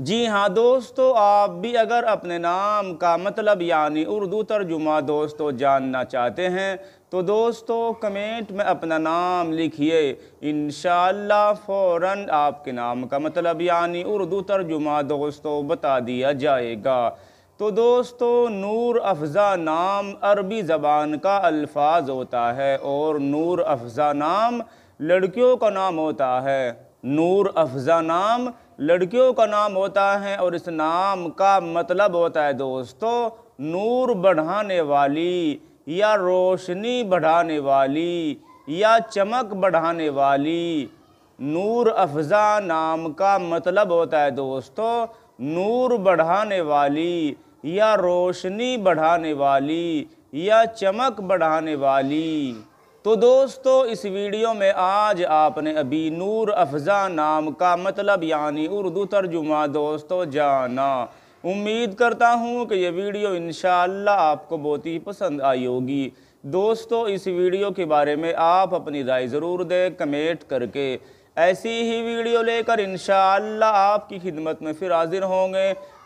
जी हाँ दोस्तों आप भी अगर अपने नाम का मतलब यानी उर्दू तर्जुमा दोस्तों जानना चाहते हैं तो दोस्तों कमेंट में अपना नाम लिखिए इन फौरन आपके नाम का मतलब यानी उर्दू तर्जुमा दोस्तों बता दिया जाएगा तो दोस्तों नूर अफ़ज़ा नाम अरबी ज़बान का अल्फाज होता है और नूर अफ़ज़ा नाम लड़कियों का नाम होता है नूर अफ़ज़ा नाम लड़कियों का नाम होता है और इस नाम का मतलब होता है दोस्तों नूर बढ़ाने वाली या रोशनी बढ़ाने वाली या चमक बढ़ाने वाली नूर अफज़ा नाम का मतलब होता है दोस्तों नूर बढ़ाने वाली या रोशनी बढ़ाने वाली या चमक बढ़ाने वाली तो दोस्तों इस वीडियो में आज आपने अभी नूर अफज़ा नाम का मतलब यानी उर्दू तर्जुमा दोस्तों जाना उम्मीद करता हूँ कि ये वीडियो इन आपको बहुत ही पसंद आई होगी दोस्तों इस वीडियो के बारे में आप अपनी राय ज़रूर दें कमेंट करके ऐसी ही वीडियो लेकर इन आपकी खिदमत में फिर हाजिर होंगे